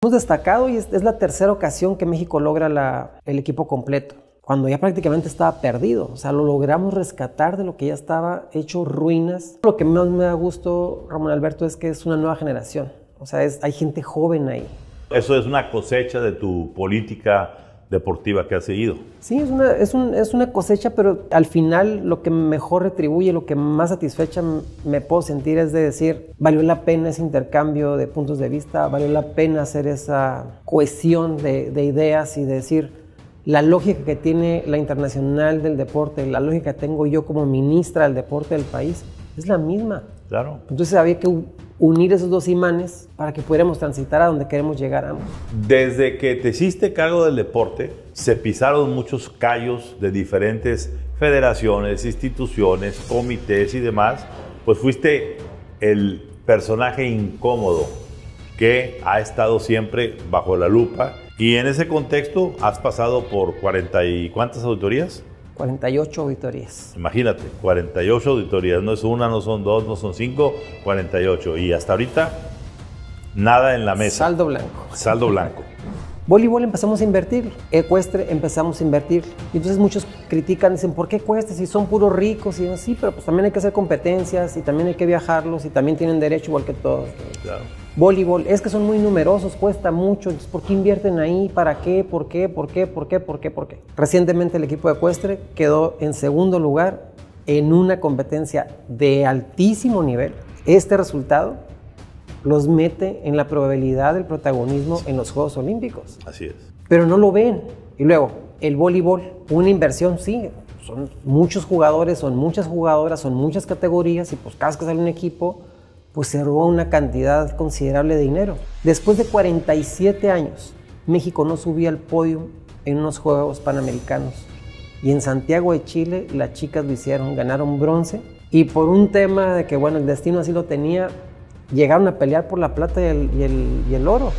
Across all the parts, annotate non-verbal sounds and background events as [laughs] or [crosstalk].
Hemos destacado y es, la tercera ocasión que México logra el equipo completo, cuando ya prácticamente estaba perdido. O sea, lo logramos rescatar de lo que ya estaba hecho ruinas. Lo que más me da gusto, Ramón Alberto, es que es una nueva generación. O sea, es, hay gente joven ahí. Eso es una cosecha de tu política deportiva que ha seguido. Sí, es una, es, cosecha, pero al final lo que mejor retribuye, lo que más satisfecha me puedo sentir es de decir, valió la pena ese intercambio de puntos de vista, valió la pena hacer esa cohesión de, ideas y decir, la lógica que tiene la internacional del deporte, la lógica que tengo yo como ministra del deporte del país, es la misma. Claro. Entonces había que unir esos dos imanes para que pudiéramos transitar a donde queremos llegar ambos. Desde que te hiciste cargo del deporte, se pisaron muchos callos de diferentes federaciones, instituciones, comités y demás, pues fuiste el personaje incómodo que ha estado siempre bajo la lupa. Y en ese contexto has pasado por cuarenta y cuántas auditorías? 48 auditorías. Imagínate, 48 auditorías, no es una, no son dos, no son cinco, 48. Y hasta ahorita, nada en la mesa. Saldo blanco. Saldo blanco. [laughs] Voleibol empezamos a invertir, ecuestre empezamos a invertir. Y entonces muchos critican, dicen, ¿por qué ecuestre si son puros ricos? Y así, pero pues también hay que hacer competencias y también hay que viajarlos y también tienen derecho igual que todos. Claro voleibol, es que son muy numerosos, cuesta mucho, ¿por qué invierten ahí? ¿Para qué? ¿Por qué? ¿Por qué? ¿Por qué? ¿Por qué? ¿Por qué? Recientemente el equipo de Ecuestre quedó en segundo lugar en una competencia de altísimo nivel. Este resultado los mete en la probabilidad del protagonismo en los Juegos Olímpicos. Así es. Pero no lo ven. Y luego, el voleibol, una inversión, sí, son muchos jugadores, son muchas jugadoras, son muchas categorías y pues cada vez que sale un equipo pues se robó una cantidad considerable de dinero. Después de 47 años, México no subía al podio en unos Juegos Panamericanos. Y en Santiago de Chile las chicas lo hicieron, ganaron bronce. Y por un tema de que, bueno, el destino así lo tenía, llegaron a pelear por la plata y el, y y el oro.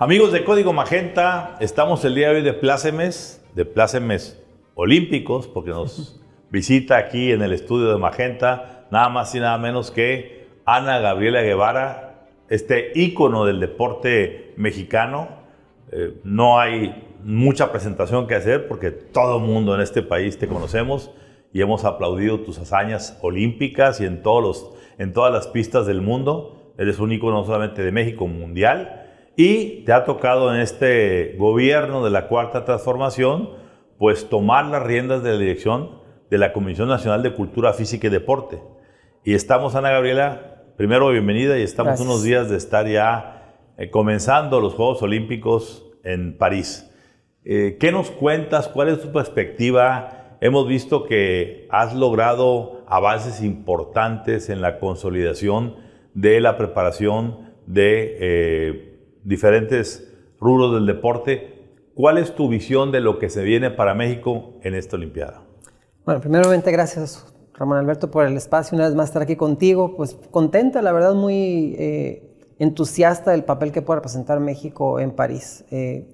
Amigos de Código Magenta, estamos el día de hoy de plácemes, de plácemes olímpicos, porque nos [laughs] visita aquí en el estudio de Magenta nada más y nada menos que Ana Gabriela Guevara, este ícono del deporte mexicano. Eh, no hay mucha presentación que hacer porque todo el mundo en este país te conocemos y hemos aplaudido tus hazañas olímpicas y en, en todas las pistas del mundo. Eres un ícono no solamente de México, mundial y te ha tocado en este gobierno de la Cuarta Transformación, pues tomar las riendas de la dirección de la Comisión Nacional de Cultura Física y Deporte. Y estamos, Ana Gabriela, primero bienvenida y estamos unos días de estar ya eh, comenzando los Juegos Olímpicos en París. Eh, ¿Qué nos cuentas? ¿Cuál es tu perspectiva? Hemos visto que has logrado avances importantes en la consolidación de la preparación de... Eh, diferentes rubros del deporte. ¿Cuál es tu visión de lo que se viene para México en esta Olimpiada? Bueno, primeramente gracias Ramón Alberto por el espacio, una vez más estar aquí contigo, pues contenta, la verdad muy eh, entusiasta del papel que puede representar México en París. Eh,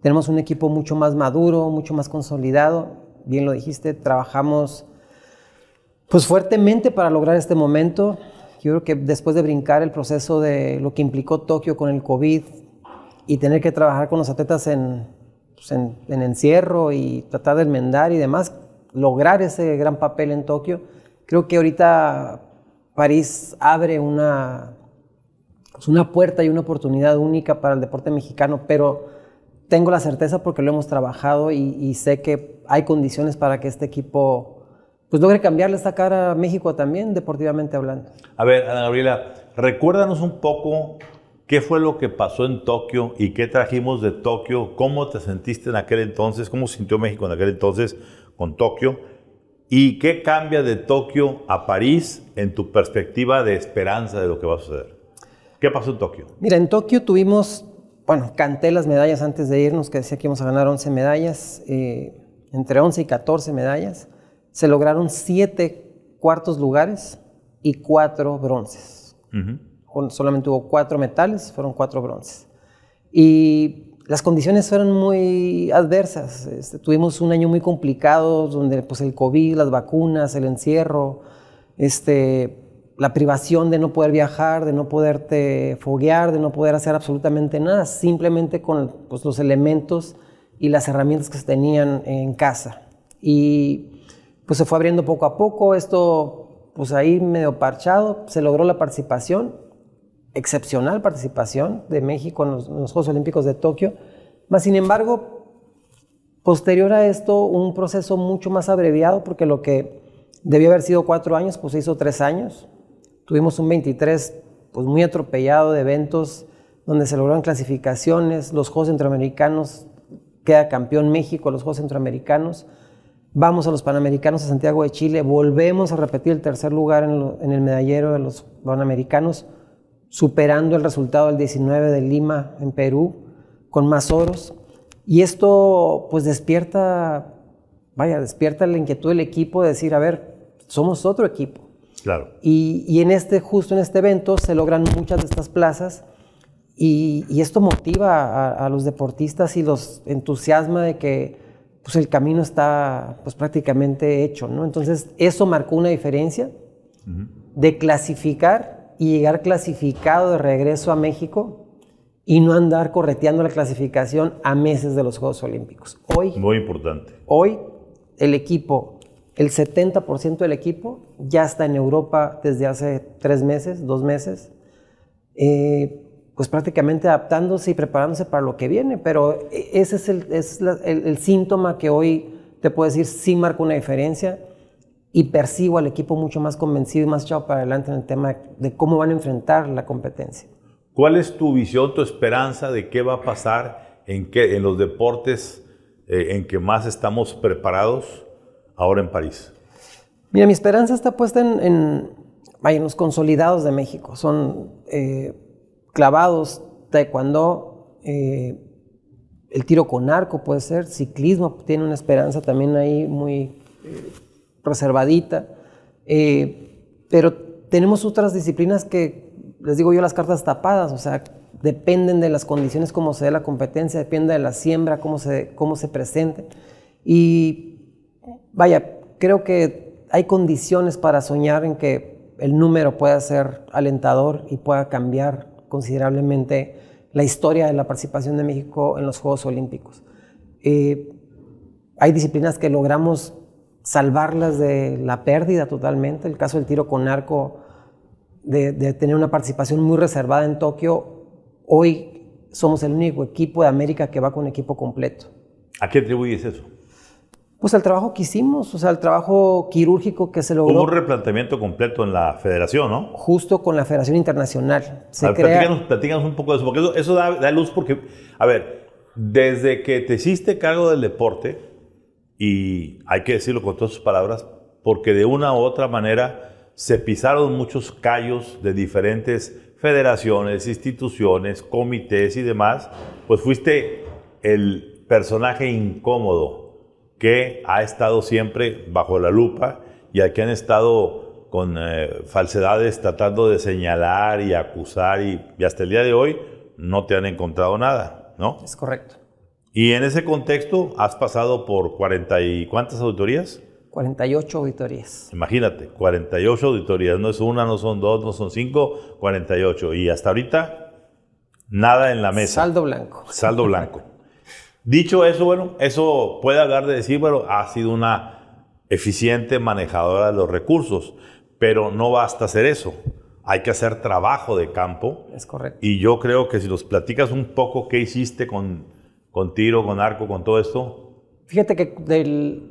tenemos un equipo mucho más maduro, mucho más consolidado, bien lo dijiste, trabajamos pues fuertemente para lograr este momento. Yo creo que después de brincar el proceso de lo que implicó Tokio con el COVID y tener que trabajar con los atletas en, pues, encierro y tratar de enmendar y demás, lograr ese gran papel en Tokio, creo que ahorita París abre una, pues, una puerta y una oportunidad única para el deporte mexicano, pero tengo la certeza porque lo hemos trabajado y, y sé que hay condiciones para que este equipo pues logre cambiarle esta cara a México también, deportivamente hablando. A ver, Ana Gabriela, recuérdanos un poco qué fue lo que pasó en Tokio y qué trajimos de Tokio, cómo te sentiste en aquel entonces, cómo sintió México en aquel entonces con Tokio y qué cambia de Tokio a París en tu perspectiva de esperanza de lo que va a suceder. ¿Qué pasó en Tokio? Mira, en Tokio tuvimos, bueno, canté las medallas antes de irnos, que decía que íbamos a ganar 11 medallas, eh, entre 11 y 14 medallas se lograron siete cuartos lugares y cuatro bronces. Solamente hubo cuatro metales, fueron cuatro bronces. Y las condiciones fueron muy adversas. Este, tuvimos un año muy complicado, donde pues, el COVID, las vacunas, el encierro, este, la privación de no poder viajar, de no poderte foguear, de no poder hacer absolutamente nada, simplemente con pues, los elementos y las herramientas que se tenían en casa. Y pues se fue abriendo poco a poco, esto pues ahí medio parchado, se logró la participación, excepcional participación de México en los, Juegos Olímpicos de Tokio, más sin embargo, posterior a esto, un proceso mucho más abreviado, porque lo que debió haber sido cuatro años, pues se hizo tres años, tuvimos un 23 pues muy atropellado de eventos donde se lograron clasificaciones, los Juegos Centroamericanos, queda campeón México, los Juegos Centroamericanos, Vamos a los Panamericanos a Santiago de Chile, volvemos a repetir el tercer lugar en, el medallero de los Panamericanos, superando el resultado del 19 de Lima en Perú, con más oros. Y esto pues despierta, vaya, despierta la inquietud del equipo de decir, a ver, somos otro equipo. Claro. Y, en este, justo en este evento se logran muchas de estas plazas y, esto motiva a, los deportistas y los entusiasma de que pues el camino está pues prácticamente hecho, ¿no? Entonces eso marcó una diferencia de clasificar y llegar clasificado de regreso a México y no andar correteando la clasificación a meses de los Juegos Olímpicos. Hoy... Muy importante. Hoy el equipo, el 70% del equipo ya está en Europa desde hace tres meses, dos meses. Eh, pues prácticamente adaptándose y preparándose para lo que viene, pero e, ese es el, síntoma que hoy te puedo decir sí marco una diferencia y percibo al equipo mucho más convencido y más echado para adelante en el tema de cómo van a enfrentar la competencia. ¿Cuál es tu visión, tu esperanza de qué va a pasar en, qué, en los deportes eh, en que más estamos preparados ahora en París? Mira, mi esperanza está puesta en, en, los consolidados de México. Son eh, clavados, taekwondo, eh, el tiro con arco puede ser, ciclismo tiene una esperanza también ahí muy eh, reservadita, eh, pero tenemos otras disciplinas que, les digo yo, las cartas tapadas, o sea, dependen de las condiciones, cómo se dé la competencia, depende de la siembra, cómo se, cómo se presente. Y vaya, creo que hay condiciones para soñar en que el número pueda ser alentador y pueda cambiar considerablemente la historia de la participación de México en los Juegos Olímpicos. Eh, hay disciplinas que logramos salvarlas de la pérdida totalmente. El caso del tiro con arco, de, de tener una participación muy reservada en Tokio, hoy somos el único equipo de América que va con equipo completo. ¿A qué atribuyes eso? pues el trabajo que hicimos, o sea, el trabajo quirúrgico que se logró. Hubo un replanteamiento completo en la federación, ¿no? Justo con la Federación Internacional. platícanos, un poco de eso, porque eso, da, da, luz porque, a ver, desde que te hiciste cargo del deporte, y hay que decirlo con todas sus palabras, porque de una u otra manera se pisaron muchos callos de diferentes federaciones, instituciones, comités y demás, pues fuiste el personaje incómodo que ha estado siempre bajo la lupa y a han estado con eh, falsedades tratando de señalar y acusar y, hasta el día de hoy no te han encontrado nada, ¿no? Es correcto. Y en ese contexto has pasado por cuarenta y cuántas auditorías? Cuarenta y ocho auditorías. Imagínate, cuarenta y ocho auditorías, no es una, no son dos, no son cinco, ocho. Y hasta ahorita, nada en la mesa. Saldo blanco. Saldo blanco. [laughs] Dicho eso, bueno, eso puede hablar de decir, bueno, ha sido una eficiente manejadora de los recursos, pero no basta hacer eso. Hay que hacer trabajo de campo. Es correcto. Y yo creo que si nos platicas un poco qué hiciste con, con tiro, con arco, con todo esto. Fíjate que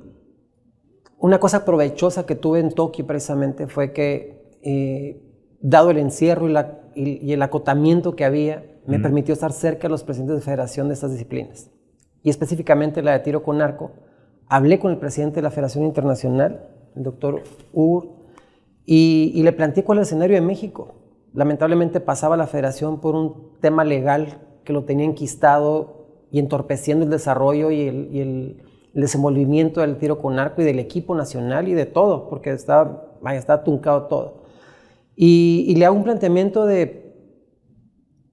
una cosa provechosa que tuve en Tokio precisamente fue que, eh, dado el encierro y, el acotamiento que había, me permitió estar cerca de los presidentes de federación de estas disciplinas y específicamente la de tiro con arco. Hablé con el presidente de la Federación Internacional, el doctor Ur, y, le planteé cuál es el escenario de México. Lamentablemente pasaba la federación por un tema legal que lo tenía enquistado y entorpeciendo el desarrollo y el, desenvolvimiento del tiro con arco y del equipo nacional y de todo, porque estaba, estaba tuncado todo. y le hago un planteamiento de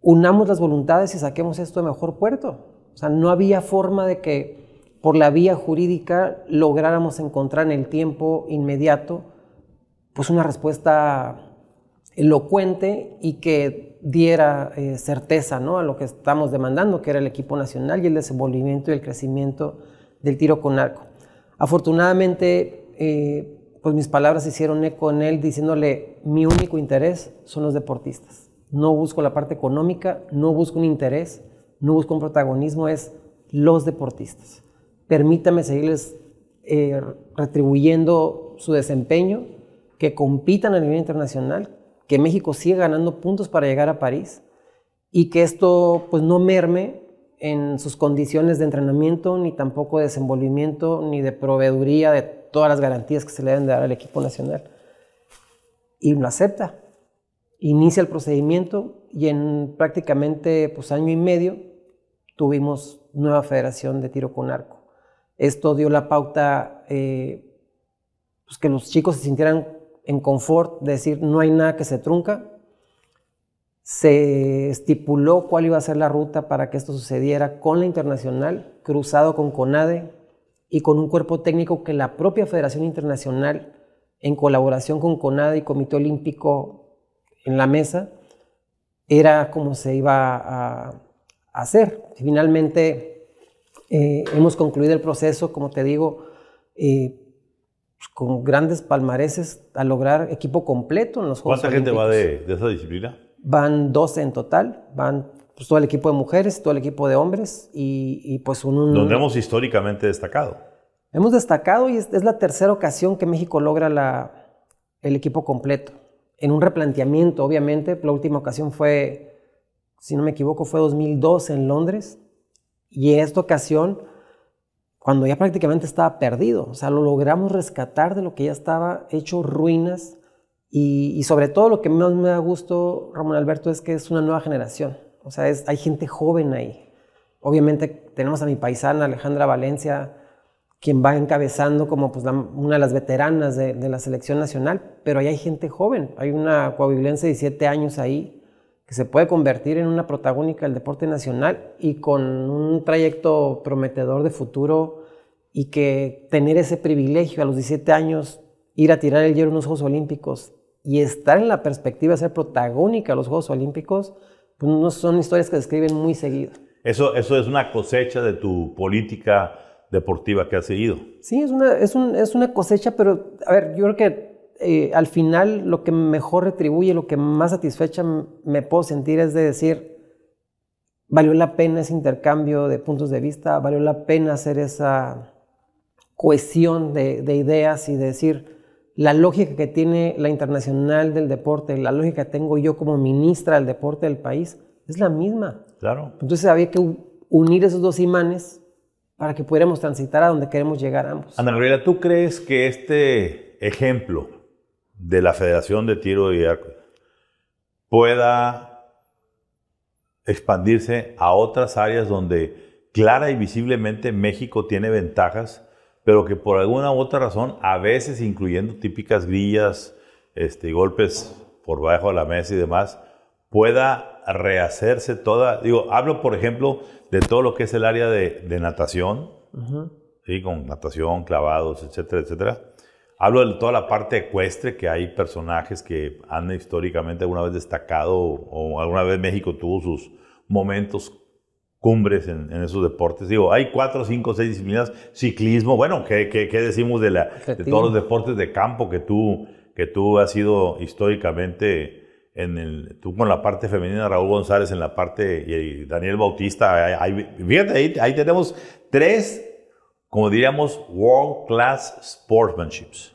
unamos las voluntades y saquemos esto de mejor puerto o sea, no había forma de que por la vía jurídica lográramos encontrar en el tiempo inmediato pues una respuesta elocuente y que diera eh, certeza ¿no? a lo que estamos demandando, que era el equipo nacional y el desenvolvimiento y el crecimiento del tiro con arco. Afortunadamente, eh, pues mis palabras hicieron eco en él diciéndole, mi único interés son los deportistas. No busco la parte económica, no busco un interés, no busco un protagonismo, es los deportistas. Permítame seguirles eh, retribuyendo su desempeño, que compitan a nivel internacional, que México siga ganando puntos para llegar a París y que esto pues no merme en sus condiciones de entrenamiento, ni tampoco de desenvolvimiento, ni de proveeduría de todas las garantías que se le deben dar al equipo nacional. Y lo acepta. Inicia el procedimiento y en prácticamente pues, año y medio tuvimos nueva federación de tiro con arco. Esto dio la pauta eh, pues, que los chicos se sintieran en confort de decir no hay nada que se trunca. Se estipuló cuál iba a ser la ruta para que esto sucediera con la internacional, cruzado con CONADE y con un cuerpo técnico que la propia Federación Internacional, en colaboración con CONADE y Comité Olímpico en la mesa, era como se iba a, hacer. Finalmente, eh, hemos concluido el proceso, como te digo, eh, pues, con grandes palmareses a lograr equipo completo en los Juegos ¿Cuánta gente va de, esa disciplina? Van 12 en total, van pues, todo el equipo de mujeres, todo el equipo de hombres y, pues un, Donde hemos históricamente destacado. Hemos destacado y es, es la tercera ocasión que México logra la, el equipo completo. En un replanteamiento, obviamente, la última ocasión fue si no me equivoco, fue 2012 en Londres. Y en esta ocasión, cuando ya prácticamente estaba perdido, o sea, lo logramos rescatar de lo que ya estaba hecho ruinas. Y, sobre todo lo que más me da gusto, Ramón Alberto, es que es una nueva generación. O sea, es, hay gente joven ahí. Obviamente tenemos a mi paisana Alejandra Valencia, quien va encabezando como pues, una de las veteranas de, la selección nacional, pero ahí hay gente joven. Hay una coahuilense de 17 años ahí que se puede convertir en una protagónica del deporte nacional y con un trayecto prometedor de futuro y que tener ese privilegio a los 17 años, ir a tirar el hierro en los Juegos Olímpicos y estar en la perspectiva de ser protagónica a los Juegos Olímpicos, pues no son historias que se escriben muy seguido. Eso, eso es una cosecha de tu política deportiva que has seguido. Sí, es una, es, es una cosecha, pero a ver, yo creo que eh, al final lo que mejor retribuye, lo que más satisfecha me puedo sentir es de decir, valió la pena ese intercambio de puntos de vista, valió la pena hacer esa cohesión de, ideas y decir, la lógica que tiene la internacional del deporte, la lógica que tengo yo como ministra del deporte del país, es la misma. Claro. Entonces había que unir esos dos imanes para que pudiéramos transitar a donde queremos llegar ambos. Ana Gabriela, ¿tú crees que este ejemplo de la Federación de Tiro y Arco pueda expandirse a otras áreas donde clara y visiblemente México tiene ventajas, pero que por alguna u otra razón, a veces incluyendo típicas grillas, este, golpes por bajo de la mesa y demás, pueda rehacerse toda. Digo, hablo por ejemplo de todo lo que es el área de, natación, con natación, clavados, etcétera, etcétera Hablo de toda la parte ecuestre, que hay personajes que han históricamente alguna vez destacado o alguna vez México tuvo sus momentos cumbres en, esos deportes. Digo, hay cuatro, cinco, seis disciplinas. Ciclismo, bueno, ¿qué, qué, decimos de, la, de todos los deportes de campo que tú, que tú has sido históricamente en el, tú con la parte femenina, Raúl González en la parte y Daniel Bautista. Hay, ahí, ahí tenemos tres como diríamos, world class sportsmanships,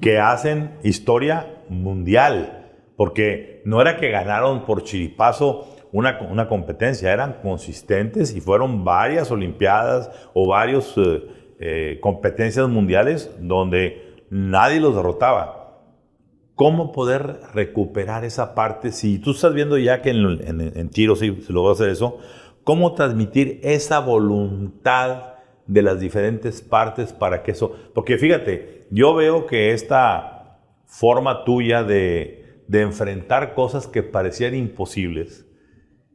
que hacen historia mundial, porque no era que ganaron por chiripazo una, una competencia, eran consistentes y fueron varias Olimpiadas o varias eh, eh, competencias mundiales donde nadie los derrotaba. ¿Cómo poder recuperar esa parte? Si tú estás viendo ya que en, en, en tiro sí se a hacer eso, ¿cómo transmitir esa voluntad de las diferentes partes para que eso... Porque fíjate, yo veo que esta forma tuya de, enfrentar cosas que parecían imposibles,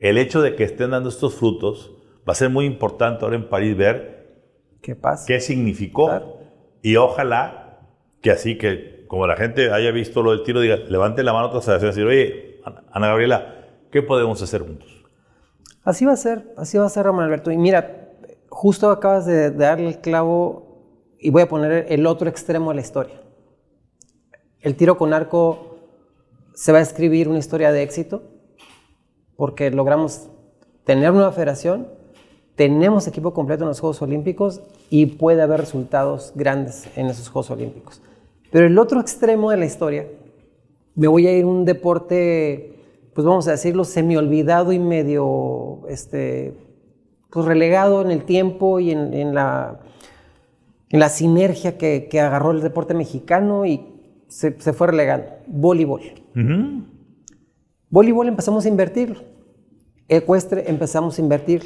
el hecho de que estén dando estos frutos, va a ser muy importante ahora en París ver qué, pasa? qué significó. Y ojalá que así, que como la gente haya visto lo del tiro, diga, levante la mano tras y decir, oye, Ana Gabriela, ¿qué podemos hacer juntos? Así va a ser, así va a ser, Ramón Alberto. Y mira, justo acabas de darle el clavo y voy a poner el otro extremo de la historia. El tiro con arco se va a escribir una historia de éxito porque logramos tener una federación, tenemos equipo completo en los Juegos Olímpicos y puede haber resultados grandes en esos Juegos Olímpicos. Pero el otro extremo de la historia, me voy a ir a un deporte, pues vamos a decirlo, semi olvidado y medio este, pues relegado en el tiempo y en, la, la sinergia que, agarró el deporte mexicano y se, fue relegando. Voleibol. Voleibol empezamos a invertirlo. Ecuestre empezamos a invertir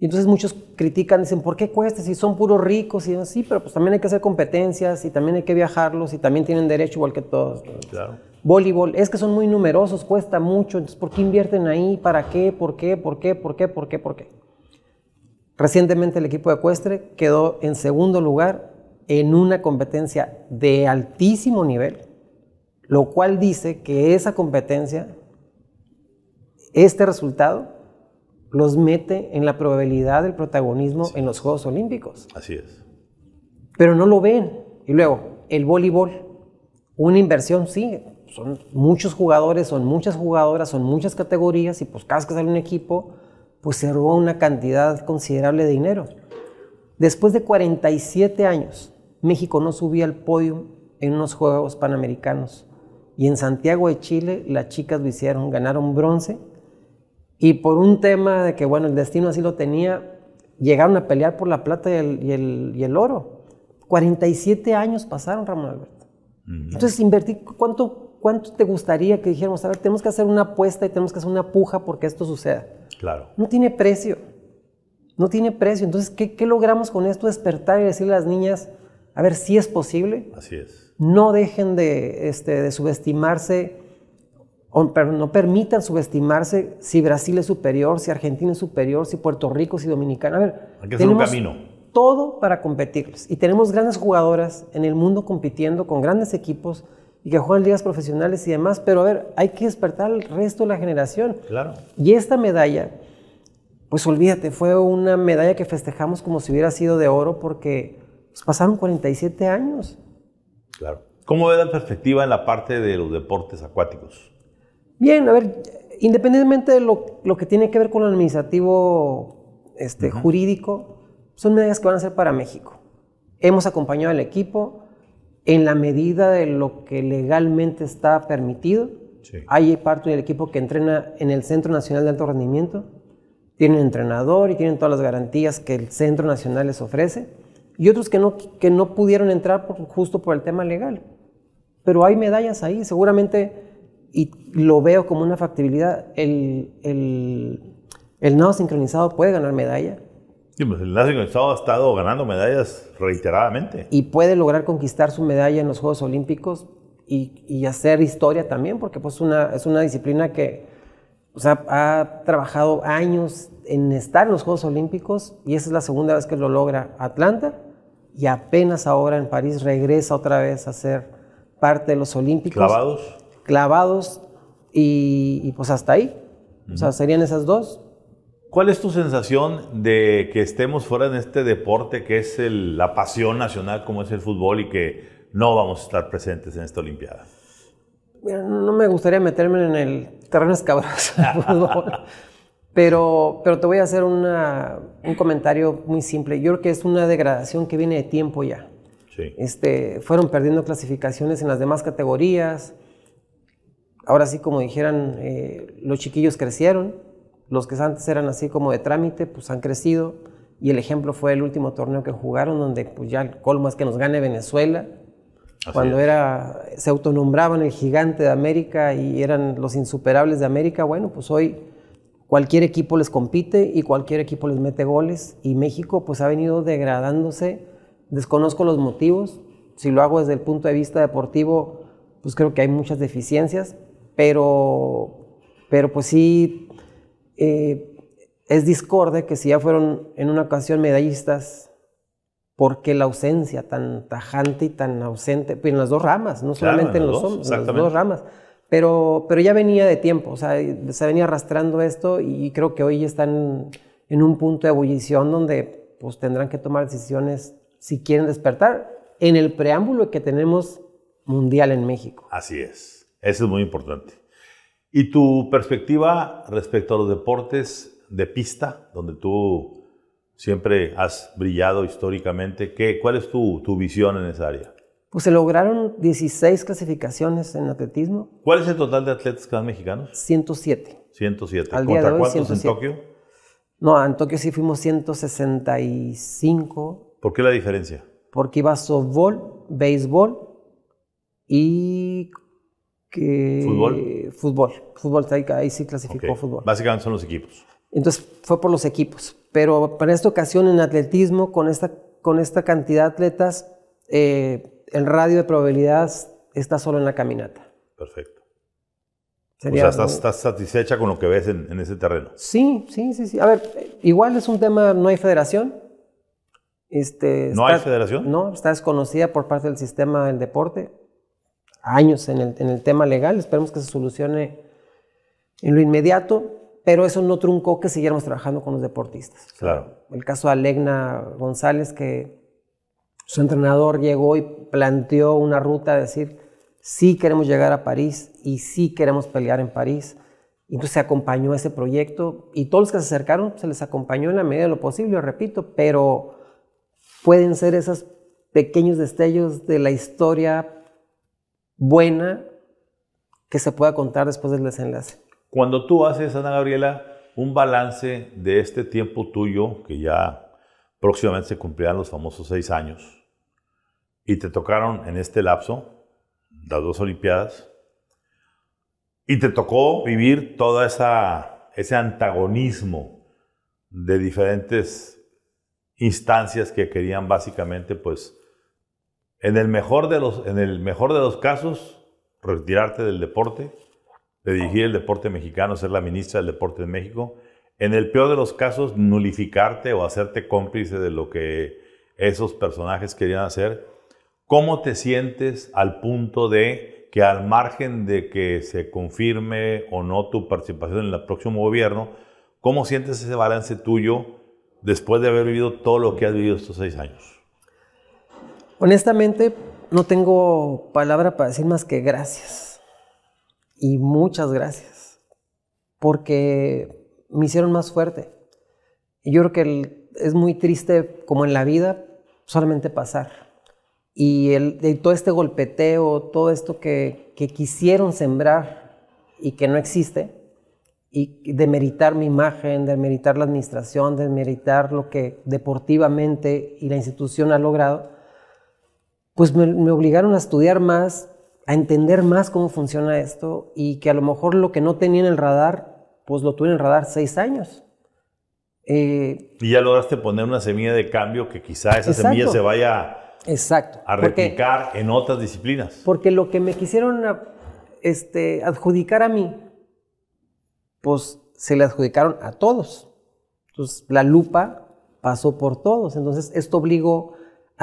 Y entonces muchos critican, dicen, ¿por qué cuesta si son puros ricos? Y sí pero pues también hay que hacer competencias y también hay que viajarlos y también tienen derecho igual que todos. Voleibol, es que son muy numerosos, cuesta mucho, entonces ¿por qué invierten ahí? ¿Para qué? ¿Por qué? ¿Por qué? ¿Por qué? ¿Por qué? ¿Por qué? Recientemente el equipo ecuestre quedó en segundo lugar en una competencia de altísimo nivel, lo cual dice que esa competencia, este resultado, los mete en la probabilidad del protagonismo en los Juegos Olímpicos. Así es. Pero no lo ven. Y luego, el voleibol, una inversión, sí, son muchos jugadores, son muchas jugadoras, son muchas categorías y pues cada que sale un equipo, pues se robó una cantidad considerable de dinero. Después de 47 años, México no subía al podio en unos Juegos Panamericanos. Y en Santiago de Chile las chicas lo hicieron, ganaron bronce. Y por un tema de que, bueno, el destino así lo tenía, llegaron a pelear por la plata y el, y el, oro. 47 años pasaron, Ramón Alberto. Entonces, invertir, ¿cuánto, ¿cuánto te gustaría que dijéramos, a ver, tenemos que hacer una apuesta y tenemos que hacer una puja porque esto suceda? No tiene precio. No tiene precio. Entonces, ¿qué, logramos con esto? Despertar y decirle a las niñas, a ver si es posible. Así es. No dejen de, este, subestimarse, no permitan subestimarse si Brasil es superior, si Argentina es superior, si Puerto Rico, si Dominicana. A ver, un camino. todo para competirles. Y tenemos grandes jugadoras en el mundo compitiendo con grandes equipos y que juegan ligas profesionales y demás, pero a ver, hay que despertar al resto de la generación. Claro. Y esta medalla, pues olvídate, fue una medalla que festejamos como si hubiera sido de oro porque pues, pasaron 47 años. Claro. ¿Cómo ve la perspectiva en la parte de los deportes acuáticos? Bien, a ver, independientemente de lo, que tiene que ver con lo administrativo este, jurídico, son medallas que van a ser para México. Hemos acompañado al equipo, en la medida de lo que legalmente está permitido. Hay parte del equipo que entrena en el Centro Nacional de Alto Rendimiento. Tienen entrenador y tienen todas las garantías que el Centro Nacional les ofrece. Y otros que no, que no pudieron entrar justo por el tema legal. Pero hay medallas ahí, seguramente, y lo veo como una factibilidad, el, el nado sincronizado puede ganar medalla Sí, pues el ha estado ganando medallas reiteradamente. Y puede lograr conquistar su medalla en los Juegos Olímpicos y, hacer historia también, porque pues una, es una disciplina que ha trabajado años en estar en los Juegos Olímpicos y esa es la segunda vez que lo logra Atlanta y apenas ahora en París regresa otra vez a ser parte de los Olímpicos. Clavados. Clavados y, pues hasta ahí. O sea, serían esas dos. ¿Cuál es tu sensación de que estemos fuera en este deporte que es la pasión nacional como es el fútbol y que no vamos a estar presentes en esta Olimpiada? no me gustaría meterme en el terreno escabroso del [laughs] fútbol, pero, te voy a hacer un comentario muy simple. Yo creo que es una degradación que viene de tiempo ya. Este, fueron perdiendo clasificaciones en las demás categorías. Ahora sí, como dijeran, eh, los chiquillos crecieron los que antes eran así como de trámite, pues han crecido. Y el ejemplo fue el último torneo que jugaron, donde pues ya el colmo es que nos gane Venezuela. cuando era, se autonombraban el gigante de América y eran los insuperables de América, bueno, pues hoy cualquier equipo les compite y cualquier equipo les mete goles. Y México pues ha venido degradándose. Desconozco los motivos. Si lo hago desde el punto de vista deportivo, pues creo que hay muchas deficiencias. Pero, pero pues sí, eh, es discorde que si ya fueron en una ocasión medallistas, ¿por qué la ausencia tan tajante y tan ausente? Pues en las dos ramas, no solamente en, los hombres, en las dos ramas. Pero, pero ya venía de tiempo, o sea, se venía arrastrando esto y creo que hoy están en un punto de ebullición donde pues tendrán que tomar decisiones si quieren despertar en el preámbulo que tenemos mundial en México. Así es, eso es muy importante. ¿Y tu perspectiva respecto a los deportes de pista, donde tú siempre has brillado históricamente? ¿Qué, ¿Cuál es tu, visión en esa área? Pues se lograron 16 clasificaciones en atletismo. ¿Cuál es el total de atletas que mexicanos? 107. 107. ¿Contra cuántos en Tokio? No, en Tokio sí fuimos 165. ¿Por qué la diferencia? Porque iba softball, béisbol y ¿Fútbol? Fútbol, fútbol ahí, sí clasificó fútbol. Básicamente son los equipos. Entonces fue por los equipos, pero para esta ocasión en atletismo, con esta, con esta cantidad de atletas, eh, el radio de probabilidades está solo en la caminata. Perfecto. o sea, ¿estás, satisfecha con lo que ves en, ese terreno? Sí, sí, sí, sí. A ver, eh, igual es un tema, no hay federación. Este, ¿No hay federación? No, está desconocida por parte del sistema del deporte años en el, en el tema legal. Esperemos que se solucione en lo inmediato, pero eso no truncó que siguiéramos trabajando con los deportistas. Claro. El caso de Alegna González, que su entrenador llegó y planteó una ruta, decir, sí queremos llegar a París y sí queremos pelear en París. Entonces se acompañó ese proyecto y todos los que se acercaron se les acompañó en la medida de lo posible, repito, pero pueden ser esos pequeños destellos de la historia buena que se pueda contar después del desenlace. Cuando tú haces, Ana Gabriela, un balance de este tiempo tuyo, que ya próximamente se cumplirán los famosos seis años, y te tocaron en este lapso las dos Olimpiadas, y te tocó vivir todo esa, ese antagonismo de diferentes instancias que querían básicamente pues en el mejor de los, en el mejor de los casos, retirarte del deporte, dirigir el deporte mexicano, ser la ministra del deporte de México. En el peor de los casos, nulificarte o hacerte cómplice de lo que esos personajes querían hacer. ¿Cómo te sientes al punto de que al margen de que se confirme o no tu participación en el próximo gobierno, cómo sientes ese balance tuyo después de haber vivido todo lo que has vivido estos seis años? Honestamente, no tengo palabra para decir más que gracias. Y muchas gracias. Porque me hicieron más fuerte. Y yo creo que es muy triste, como en la vida, solamente pasar. Y, el, todo este golpeteo, todo esto que, que, quisieron sembrar y que no existe, y demeritar mi imagen, demeritar la administración, demeritar lo que deportivamente y la institución ha logrado, pues me, obligaron a estudiar más, a entender más cómo funciona esto y que a lo mejor lo que no tenía en el radar, pues lo tuve en el radar seis años. Eh, y ya lograste poner una semilla de cambio que quizá esa semilla se vaya a replicar en otras disciplinas. Porque lo que me quisieron este, adjudicar a mí, pues se le adjudicaron a todos. Entonces la lupa pasó por todos. Entonces esto obligó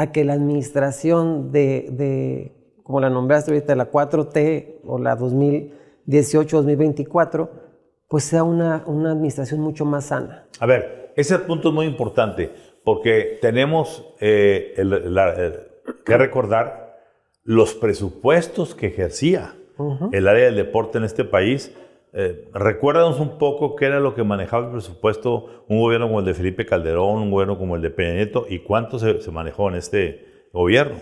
a que la administración de, como la nombraste ahorita, la 4T o la 2018-2024, pues sea una, administración mucho más sana. A ver, ese punto es muy importante porque tenemos eh, eh, que recordar los presupuestos que ejercía el área del deporte en este país eh, recuérdanos un poco qué era lo que manejaba el presupuesto un gobierno como el de Felipe Calderón, un gobierno como el de Peña Nieto y cuánto se, manejó en este gobierno.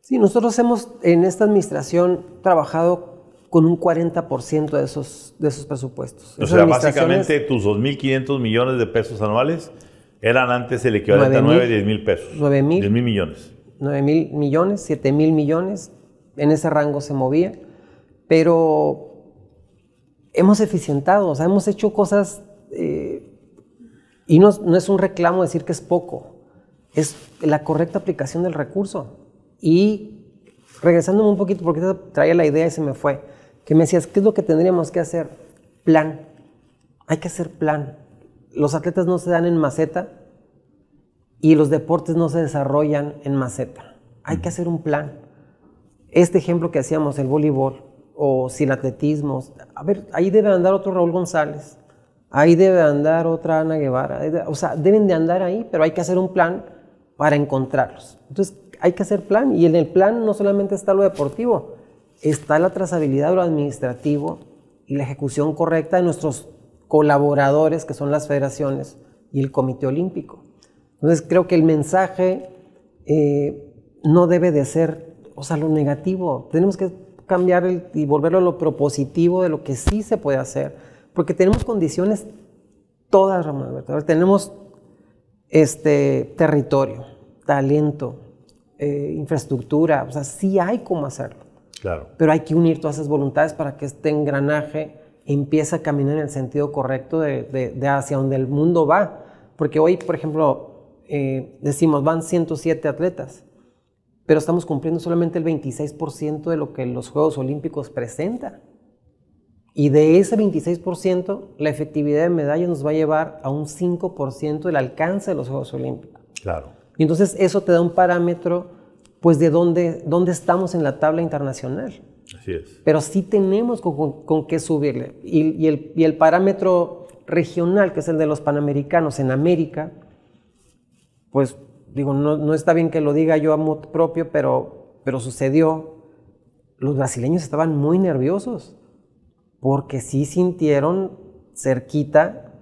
Sí, nosotros hemos en esta administración trabajado con un 40% de esos, de esos presupuestos. O sea, básicamente tus 2.500 millones de pesos anuales eran antes el equivalente a mil pesos. 9.000 mil. millones. 9,000 millones, 7,000 millones. En ese rango se movía. Pero hemos eficientado, o sea, hemos hecho cosas eh, y no, no, es un reclamo decir que es poco, es la correcta aplicación del recurso. Y regresándome un poquito, porque traía la idea y se me fue, que me decías, ¿qué es lo que tendríamos que hacer? Plan. Hay que hacer plan. Los atletas no se dan en maceta y los deportes no se desarrollan en maceta. Hay que hacer un plan. Este ejemplo que hacíamos, el voleibol, o sin atletismo. A ver, ahí debe andar otro Raúl González, ahí debe andar otra Ana Guevara. O sea, deben de andar ahí, pero hay que hacer un plan para encontrarlos. Entonces, hay que hacer plan y en el plan no solamente está lo deportivo, está la trazabilidad, lo administrativo y la ejecución correcta de nuestros colaboradores, que son las federaciones y el Comité Olímpico. Entonces, creo que el mensaje eh, no debe de ser, o sea, lo negativo. Tenemos que cambiar y volverlo a lo propositivo de lo que sí se puede hacer, porque tenemos condiciones todas, Ramón Alberto. Tenemos este, territorio, talento, eh, infraestructura, o sea, sí hay cómo hacerlo. Claro. Pero hay que unir todas esas voluntades para que este engranaje empiece a caminar en el sentido correcto de, hacia donde el mundo va. Porque hoy, por ejemplo, eh, decimos, van 107 atletas pero estamos cumpliendo solamente el 26% de lo que los Juegos Olímpicos presentan. Y de ese 26%, la efectividad de medalla nos va a llevar a un 5% del alcance de los Juegos Olímpicos. Claro. Y entonces eso te da un parámetro, pues, de dónde, dónde estamos en la tabla internacional. Así es. Pero sí tenemos con, con, qué subirle. Y, y, el, y el parámetro regional, que es el de los panamericanos en América, pues digo, no, está bien que lo diga yo a modo propio, pero, pero sucedió. Los brasileños estaban muy nerviosos porque sí sintieron cerquita,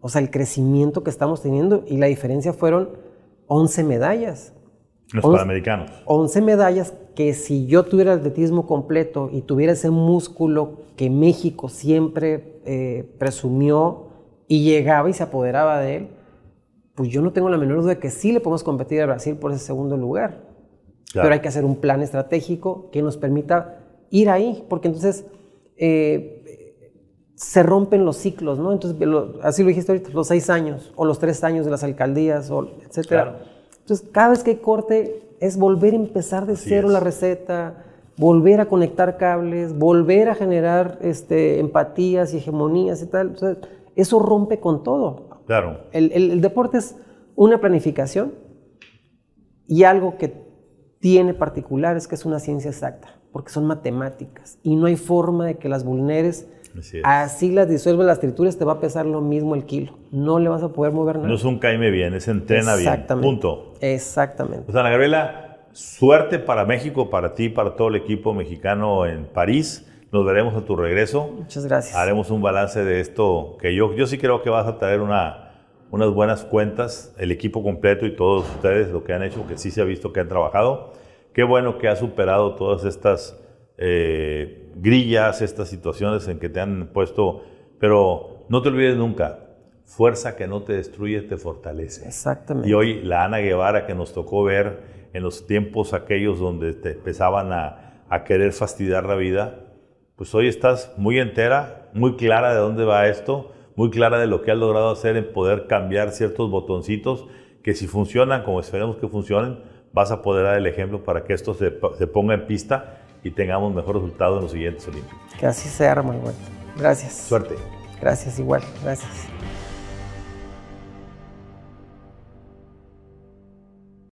o sea, el crecimiento que estamos teniendo y la diferencia fueron 11 medallas. Los sudamericanos panamericanos. 11 medallas que si yo tuviera el atletismo completo y tuviera ese músculo que México siempre eh, presumió y llegaba y se apoderaba de él, pues yo no tengo la menor duda de que sí le podemos competir a Brasil por ese segundo lugar. Pero hay que hacer un plan estratégico que nos permita ir ahí, porque entonces eh, se rompen los ciclos, ¿no? Entonces, así lo dijiste ahorita, los seis años o los tres años de las alcaldías, o, etc. Entonces, cada vez que hay corte es volver a empezar de cero la receta, volver a conectar cables, volver a generar este, empatías y hegemonías y tal. eso rompe con todo. Claro. El, deporte es una planificación y algo que tiene particular es que es una ciencia exacta, porque son matemáticas y no hay forma de que las vulneres. Así, las disuelvas, las trituras, te va a pesar lo mismo el kilo. No le vas a poder mover nada. No es un caime bien, es entrena Exactamente. bien. Punto. Exactamente. Pues Ana Gabriela, suerte para México, para ti, para todo el equipo mexicano en París. Nos veremos a tu regreso. Muchas gracias. Haremos un balance de esto que yo, yo sí creo que vas a traer una, unas buenas cuentas, el equipo completo y todos ustedes lo que han hecho, que sí se ha visto que han trabajado. Qué bueno que has superado todas estas eh, grillas, estas situaciones en que te han puesto, pero no te olvides nunca, fuerza que no te destruye te fortalece. Exactamente. Y hoy la Ana Guevara que nos tocó ver en los tiempos aquellos donde te empezaban a, a querer fastidiar la vida, pues hoy estás muy entera, muy clara de dónde va esto, muy clara de lo que has logrado hacer en poder cambiar ciertos botoncitos que si funcionan como esperemos que funcionen, vas a poder dar el ejemplo para que esto se, ponga en pista y tengamos mejor resultado en los siguientes Olímpicos. Que así sea, muy bueno. Gracias. Suerte. Gracias, igual. Gracias.